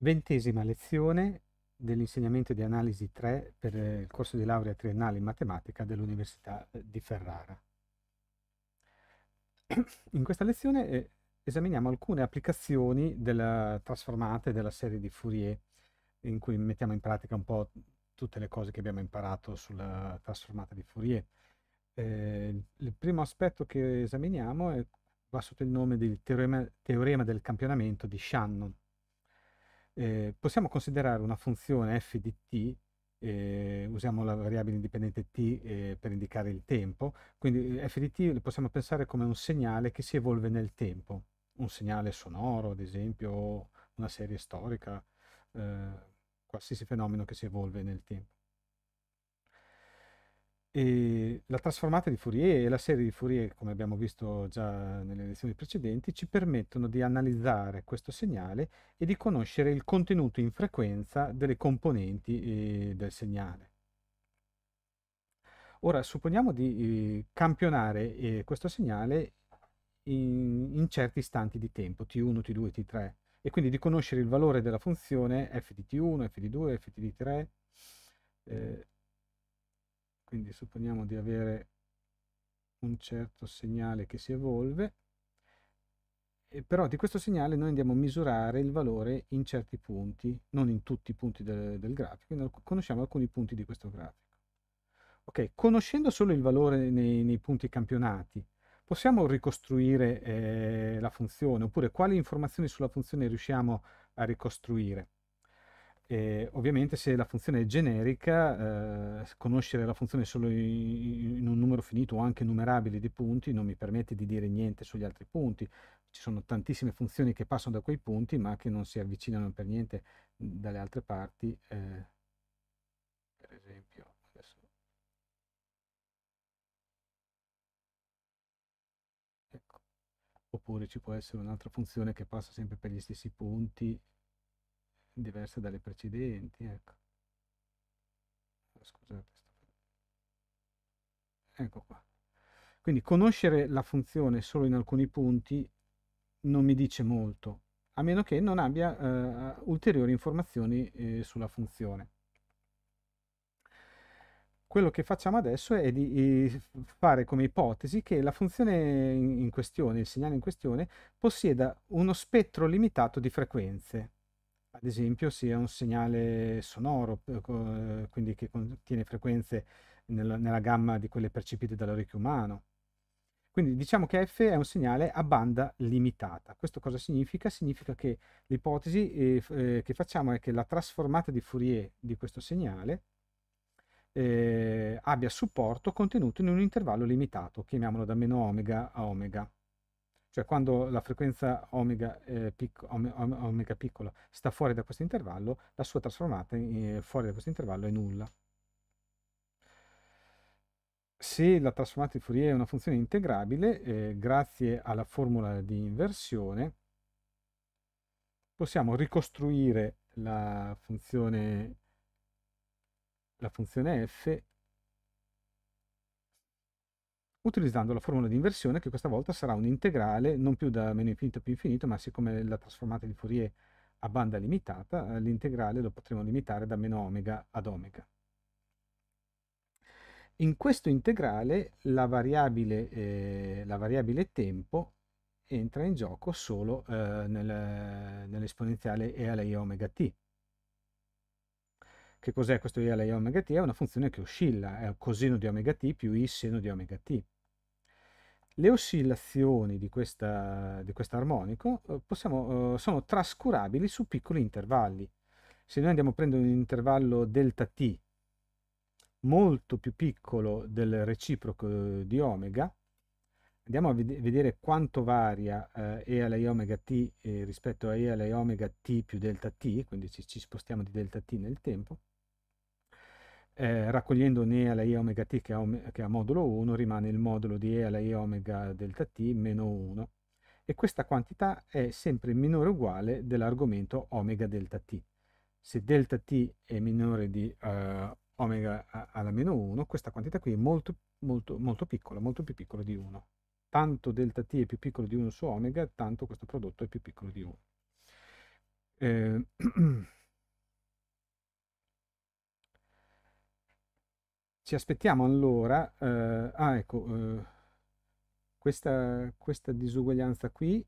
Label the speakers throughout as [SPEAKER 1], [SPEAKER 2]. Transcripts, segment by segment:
[SPEAKER 1] Ventesima lezione dell'insegnamento di analisi 3 per eh, il corso di laurea triennale in matematica dell'Università eh, di Ferrara. In questa lezione eh, esaminiamo alcune applicazioni della trasformate della serie di Fourier in cui mettiamo in pratica un po' tutte le cose che abbiamo imparato sulla trasformata di Fourier. Eh, il primo aspetto che esaminiamo è, va sotto il nome del teorema, teorema del campionamento di Shannon eh, possiamo considerare una funzione f di t, eh, usiamo la variabile indipendente t eh, per indicare il tempo, quindi eh, f di t lo possiamo pensare come un segnale che si evolve nel tempo, un segnale sonoro ad esempio, una serie storica, eh, qualsiasi fenomeno che si evolve nel tempo. E la trasformata di Fourier e la serie di Fourier, come abbiamo visto già nelle lezioni precedenti, ci permettono di analizzare questo segnale e di conoscere il contenuto in frequenza delle componenti eh, del segnale. Ora, supponiamo di eh, campionare eh, questo segnale in, certi istanti di tempo, t1, t2, t3, e quindi di conoscere il valore della funzione f di t1, f di 2, f di t3, quindi supponiamo di avere un certo segnale che si evolve, e però di questo segnale noi andiamo a misurare il valore in certi punti, non in tutti i punti del, del grafico, quindi conosciamo alcuni punti di questo grafico. Ok, conoscendo solo il valore nei, nei punti campionati, possiamo ricostruire eh, la funzione, oppure quali informazioni sulla funzione riusciamo a ricostruire. E ovviamente se la funzione è generica, eh, conoscere la funzione solo in un numero finito o anche numerabile di punti non mi permette di dire niente sugli altri punti. Ci sono tantissime funzioni che passano da quei punti ma che non si avvicinano per niente mhmm, dalle altre parti. Eh, per esempio, adesso... Ecco. Oppure ci può essere un'altra funzione che passa sempre per gli stessi punti diverse dalle precedenti, ecco. Ah, scusate. Ecco qua. Quindi conoscere la funzione solo in alcuni punti non mi dice molto, a meno che non abbia eh, ulteriori informazioni eh, sulla funzione. Quello che facciamo adesso è di fare come ipotesi che la funzione in questione, il segnale in questione, possieda uno spettro limitato di frequenze ad esempio sia un segnale sonoro, eh, quindi che contiene frequenze nella, gamma di quelle percepite dall'orecchio umano. Quindi diciamo che F è un segnale a banda limitata. Questo cosa significa? Significa che l'ipotesi eh, eh, che facciamo è che la trasformata di Fourier di questo segnale eh, abbia supporto contenuto in un intervallo limitato, chiamiamolo da meno omega a omega cioè quando la frequenza omega, eh, pic, omega piccola sta fuori da questo intervallo, la sua trasformata in, eh, fuori da questo intervallo è nulla. Se la trasformata di Fourier è una funzione integrabile, eh, grazie alla formula di inversione, possiamo ricostruire la funzione, la funzione f utilizzando la formula di inversione che questa volta sarà un integrale non più da meno infinito a più infinito, ma siccome la trasformata di Fourier a banda limitata, eh, l'integrale lo potremo limitare da meno omega ad omega. In questo integrale la variabile, eh, la variabile tempo entra in gioco solo eh, nel, nell'esponenziale e alla i omega t. Che cos'è questo i alla i omega t? È una funzione che oscilla, è coseno di omega t più i seno di omega t. Le oscillazioni di, questa, di quest'armonico eh, possiamo, eh, sono trascurabili su piccoli intervalli. Se noi andiamo a prendere un intervallo ΔT molto più piccolo del reciproco eh, di omega, andiamo a vedere quanto varia eh, E alla I omega t eh, rispetto a E alla I omega t più delta t, quindi ci, ci spostiamo di delta t nel tempo, eh, raccogliendo un E alla E omega t che ha, che ha modulo 1, rimane il modulo di E alla E omega delta t meno 1 e questa quantità è sempre minore o uguale dell'argomento omega delta t. Se delta t è minore di uh, omega alla meno 1, questa quantità qui è molto, molto, molto piccola, molto più piccola di 1. Tanto delta t è più piccolo di 1 su omega, tanto questo prodotto è più piccolo di 1. Eh, Ci aspettiamo allora, eh, ah ecco, eh, questa, questa, disuguaglianza qui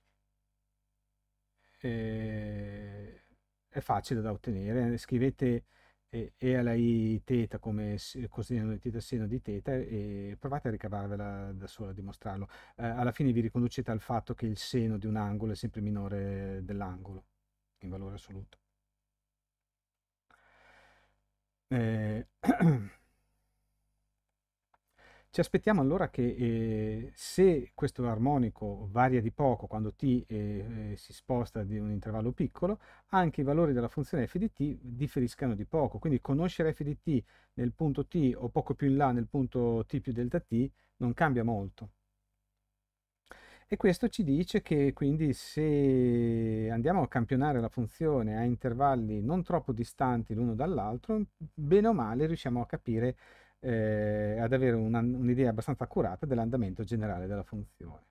[SPEAKER 1] eh, è facile da ottenere, scrivete e alla i teta come coseno di teta seno di teta e provate a ricavarvela da sola a dimostrarlo. Eh, alla fine vi riconducete al fatto che il seno di un angolo è sempre minore dell'angolo in valore assoluto. Eh, Ci aspettiamo allora che eh, se questo armonico varia di poco quando t eh, eh, si sposta di un intervallo piccolo, anche i valori della funzione f di t differiscano di poco. Quindi conoscere f di t nel punto t o poco più in là nel punto t più delta t non cambia molto. E questo ci dice che quindi se andiamo a campionare la funzione a intervalli non troppo distanti l'uno dall'altro, bene o male riusciamo a capire eh, ad avere una, un'idea abbastanza accurata dell'andamento generale della funzione.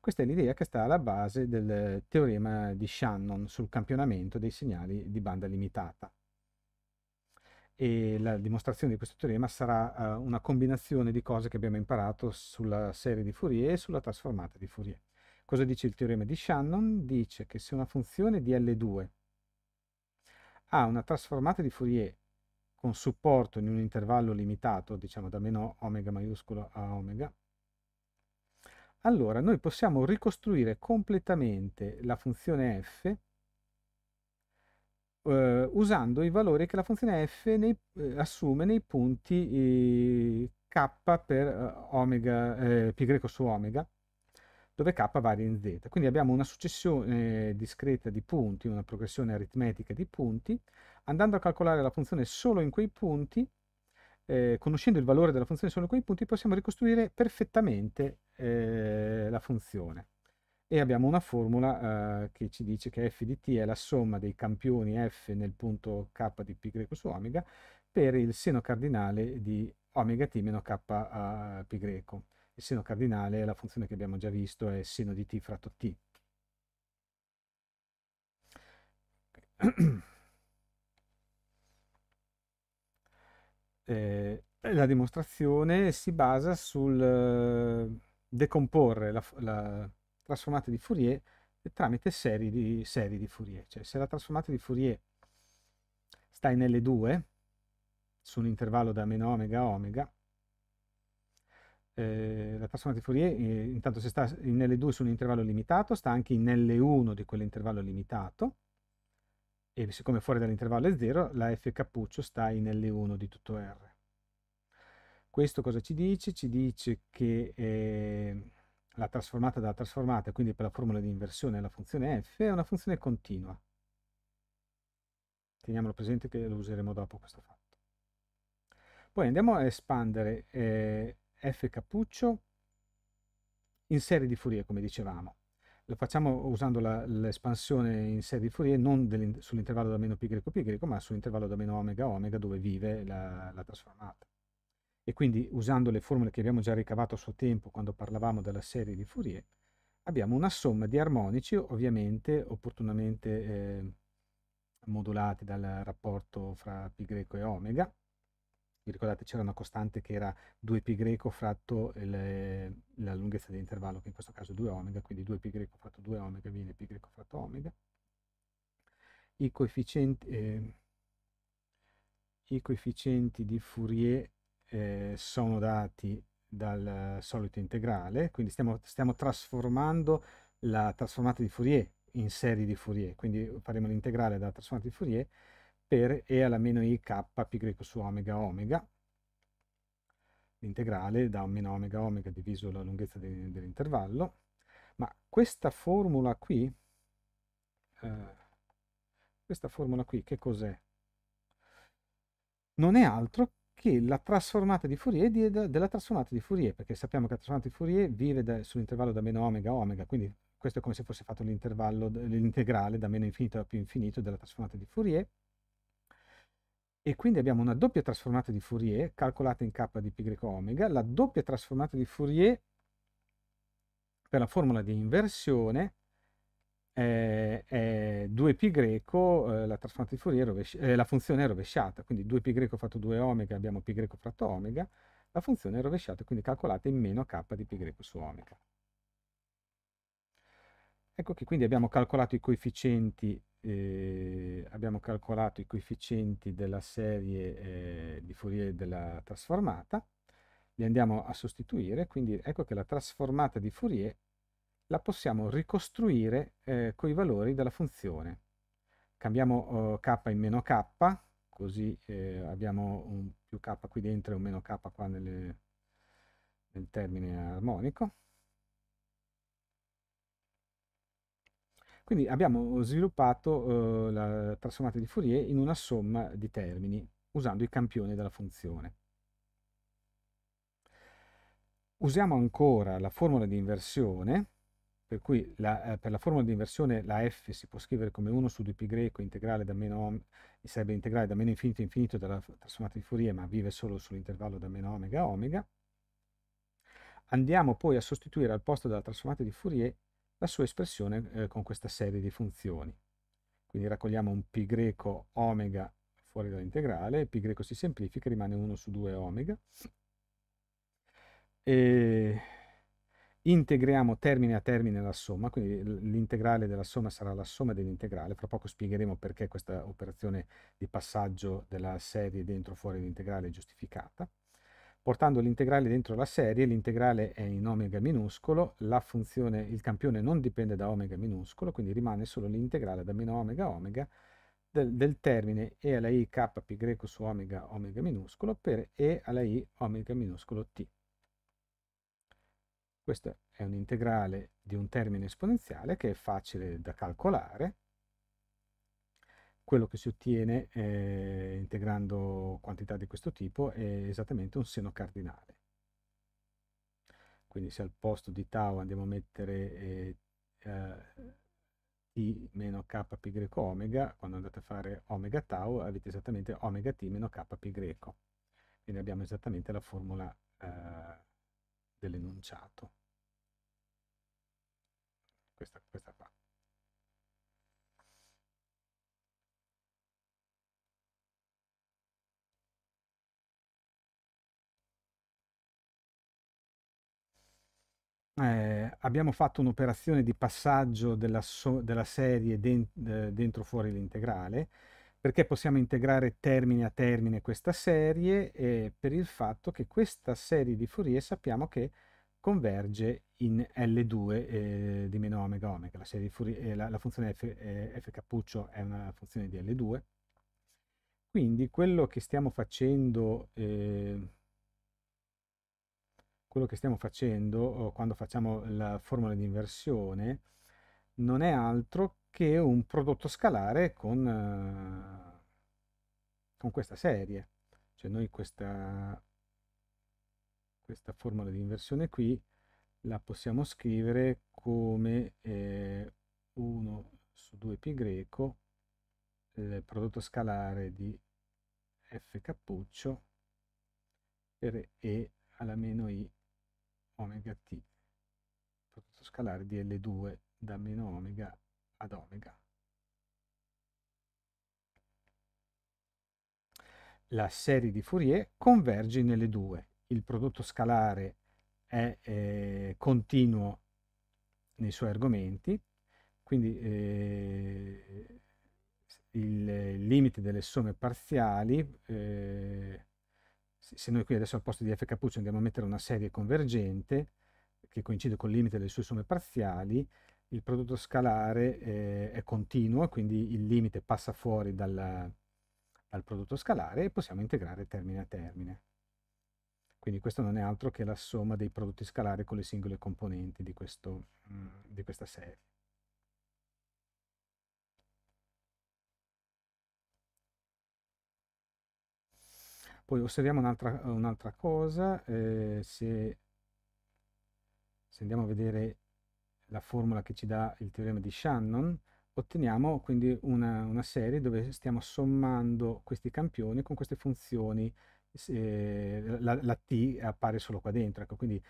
[SPEAKER 1] Questa è l'idea che sta alla base del teorema di Shannon sul campionamento dei segnali di banda limitata. E la dimostrazione di questo teorema sarà uh, una combinazione di cose che abbiamo imparato sulla serie di Fourier e sulla trasformata di Fourier. Cosa dice il teorema di Shannon? Dice che se una funzione di L2 ha una trasformata di Fourier con supporto in un intervallo limitato, diciamo da meno omega maiuscolo a omega, allora noi possiamo ricostruire completamente la funzione f eh, usando i valori che la funzione f nei, eh, assume nei punti eh, k per eh, omega, eh, pi greco su omega, dove k varia in z. Quindi abbiamo una successione eh, discreta di punti, una progressione aritmetica di punti, andando a calcolare la funzione solo in quei punti, eh, conoscendo il valore della funzione solo in quei punti, possiamo ricostruire perfettamente eh, la funzione. E abbiamo una formula eh, che ci dice che f di t è la somma dei campioni f nel punto k di π su omega per il seno cardinale di omega t meno k a π. Eh, il seno cardinale è la funzione che abbiamo già visto, è seno di t fratto t. Eh, la dimostrazione si basa sul eh, decomporre la, la trasformata di Fourier tramite serie di, serie di Fourier. Cioè se la trasformata di Fourier sta in L2 su un intervallo da meno omega a omega, eh, la trasformata di Fourier eh, intanto se sta in L2 su un intervallo limitato, sta anche in L1 di quell'intervallo limitato, e siccome fuori dall'intervallo è 0, la f cappuccio sta in L1 di tutto R. Questo cosa ci dice? Ci dice che eh, la trasformata dalla trasformata, quindi per la formula di inversione della funzione f, è una funzione continua. Teniamolo presente che lo useremo dopo questo fatto. Poi andiamo a espandere eh, f cappuccio in serie di Fourier, come dicevamo lo facciamo usando l'espansione in serie di Fourier non sull'intervallo da meno π greco ma sull'intervallo da meno omega omega dove vive la, la trasformata. E quindi usando le formule che abbiamo già ricavato a suo tempo quando parlavamo della serie di Fourier, abbiamo una somma di armonici ovviamente opportunamente eh, modulati dal rapporto fra π e omega, vi ricordate c'era una costante che era 2π greco fratto il, la lunghezza dell'intervallo, che in questo caso è 2 omega, quindi 2π greco fratto 2 omega viene π greco fratto omega. I coefficienti, eh, i coefficienti di Fourier eh, sono dati dal solito integrale, quindi stiamo, stiamo trasformando la trasformata di Fourier in serie di Fourier, quindi faremo l'integrale della trasformata di Fourier per e alla meno i k pi su omega omega, l'integrale da meno omega omega diviso la lunghezza de, dell'intervallo, ma questa formula qui, eh, questa formula qui che cos'è? Non è altro che la trasformata di Fourier di, da, della trasformata di Fourier, perché sappiamo che la trasformata di Fourier vive da, sull'intervallo da meno omega omega, quindi questo è come se fosse fatto l'intervallo l'integrale da meno infinito a più infinito della trasformata di Fourier, e quindi abbiamo una doppia trasformata di Fourier calcolata in k di π omega, la doppia trasformata di Fourier per la formula di inversione eh, è 2π greco, eh, la trasformata di Fourier, rovesci- eh, la funzione è rovesciata, quindi 2π greco fatto 2 omega, abbiamo π greco fratto omega, la funzione è rovesciata, quindi calcolata in meno k di π greco su omega. Ecco che quindi abbiamo calcolato i coefficienti eh, abbiamo calcolato i coefficienti della serie eh, di Fourier della trasformata, li andiamo a sostituire, quindi ecco che la trasformata di Fourier la possiamo ricostruire eh, con i valori della funzione. Cambiamo eh, k in meno k, così eh, abbiamo un più k qui dentro e un meno k qua nelle, nel termine armonico. Quindi abbiamo sviluppato eh, la trasformata di Fourier in una somma di termini usando i campioni della funzione. Usiamo ancora la formula di inversione, per cui la, eh, per la formula di inversione la f si può scrivere come 1 su 2π integrale da meno, sarebbe integrale da meno infinito a infinito della trasformata di Fourier, ma vive solo sull'intervallo da meno omega a omega. Andiamo poi a sostituire al posto della trasformata di Fourier la sua espressione eh, con questa serie di funzioni. Quindi raccogliamo un π greco omega fuori dall'integrale, π greco si semplifica, rimane 1 su 2 omega. E integriamo termine a termine la somma, quindi l'integrale della somma sarà la somma dell'integrale, fra poco spiegheremo perché questa operazione di passaggio della serie dentro fuori l'integrale è giustificata portando l'integrale dentro la serie, l'integrale è in omega minuscolo, la funzione, il campione non dipende da omega minuscolo, quindi rimane solo l'integrale da meno omega omega del, del, termine e alla i k pi greco su omega omega minuscolo per e alla i omega minuscolo t. Questo è un integrale di un termine esponenziale che è facile da calcolare quello che si ottiene eh, integrando quantità di questo tipo è esattamente un seno cardinale. Quindi se al posto di tau andiamo a mettere eh, eh, t meno k pi greco omega, quando andate a fare omega tau avete esattamente omega t meno k pi greco. Quindi abbiamo esattamente la formula eh, dell'enunciato. Questa, questa eh, abbiamo fatto un'operazione di passaggio della, so della serie de dentro fuori l'integrale perché possiamo integrare termine a termine questa serie eh, per il fatto che questa serie di Fourier sappiamo che converge in L2 eh, di meno omega omega. La, Fourier, eh, la, la funzione f, eh, f cappuccio è una funzione di L2. Quindi quello che stiamo facendo eh, quello che stiamo facendo quando facciamo la formula di inversione non è altro che un prodotto scalare con, eh, con questa serie. Cioè noi questa, questa formula di inversione qui la possiamo scrivere come eh, 1 su 2π il prodotto scalare di f cappuccio per e alla meno i omega t. Prodotto scalare di L2 da meno omega ad omega. La serie di Fourier converge nelle due. Il prodotto scalare è eh, continuo nei suoi argomenti, quindi eh, il limite delle somme parziali eh, se noi qui adesso al posto di f cappuccio andiamo a mettere una serie convergente che coincide con il limite delle sue somme parziali, il prodotto scalare eh, è continuo, quindi il limite passa fuori dal, dal prodotto scalare e possiamo integrare termine a termine. Quindi questo non è altro che la somma dei prodotti scalari con le singole componenti di, questo, mm, di questa serie. Poi osserviamo un'altra, un'altra cosa, eh, se, se andiamo a vedere la formula che ci dà il teorema di Shannon, otteniamo quindi una, una, serie dove stiamo sommando questi campioni con queste funzioni, la, la, t appare solo qua dentro, ecco, quindi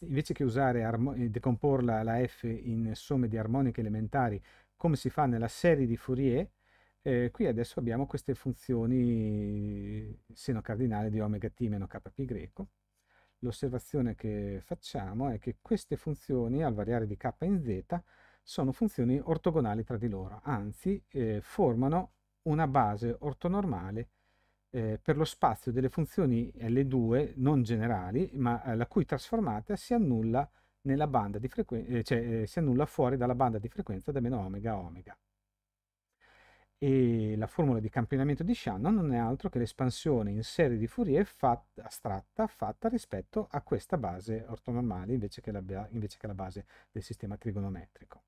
[SPEAKER 1] invece che usare eh, decomporla la f in somme di armoniche elementari come si fa nella serie di Fourier, eh, qui adesso abbiamo queste funzioni seno cardinale di omega t meno kπy. L'osservazione che facciamo è che queste funzioni al variare di k in z sono funzioni ortogonali tra di loro, anzi eh, formano una base ortonormale eh, per lo spazio delle funzioni L2 non generali, ma eh, la cui trasformata si annulla, eh, cioè, eh, si annulla fuori dalla banda di frequenza da meno omega omega e la formula di campionamento di Shannon non è altro che l'espansione in serie di Fourier fat, astratta fatta rispetto a questa base ortonormale invece che la, invece che la base del sistema trigonometrico.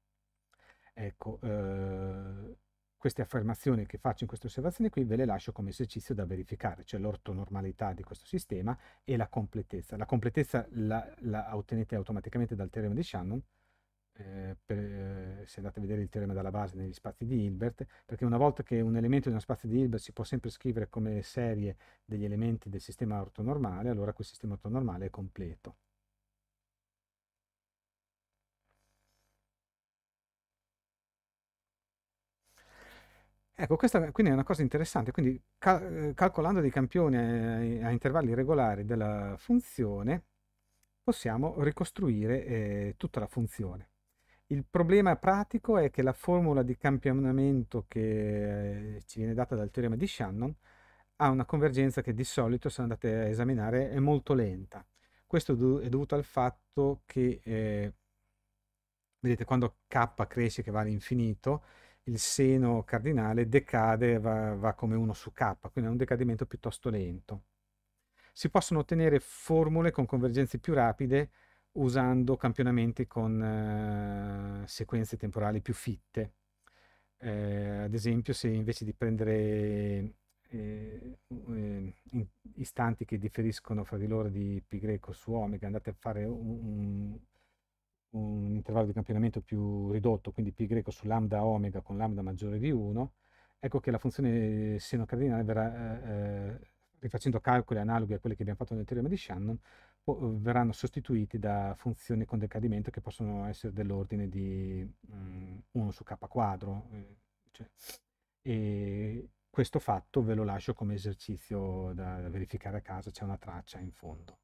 [SPEAKER 1] Ecco, eh, queste affermazioni che faccio in queste osservazioni qui ve le lascio come esercizio da verificare, cioè l'ortonormalità di questo sistema e la completezza. La completezza la, la ottenete automaticamente dal teorema di Shannon, eh, per, eh, se andate a vedere il teorema dalla base negli spazi di Hilbert, perché una volta che un elemento di uno spazio di Hilbert si può sempre scrivere come serie degli elementi del sistema ortonormale, allora quel sistema ortonormale è completo. Ecco, questa quindi è una cosa interessante, quindi cal eh, calcolando dei campioni a, a, intervalli regolari della funzione possiamo ricostruire eh, tutta la funzione. Il problema pratico è che la formula di campionamento che eh, ci viene data dal teorema di Shannon ha una convergenza che di solito, se andate a esaminare, è molto lenta. Questo è dovuto al fatto che, eh, vedete, quando k cresce che va all'infinito, il seno cardinale decade, va, va come 1 su k, quindi è un decadimento piuttosto lento. Si possono ottenere formule con convergenze più rapide usando campionamenti con eh, sequenze temporali più fitte. Eh, ad esempio, se invece di prendere eh, eh istanti che differiscono fra di loro di pi greco su omega, andate a fare un, un, un intervallo di campionamento più ridotto, quindi pi greco su lambda omega con lambda maggiore di 1, ecco che la funzione seno cardinale verrà, eh, eh, rifacendo calcoli analoghi a quelli che abbiamo fatto nel teorema di Shannon, verranno sostituiti da funzioni con decadimento che possono essere dell'ordine di 1 mm, su k quadro. Eh, cioè, e questo fatto ve lo lascio come esercizio da, da verificare a casa, c'è una traccia in fondo.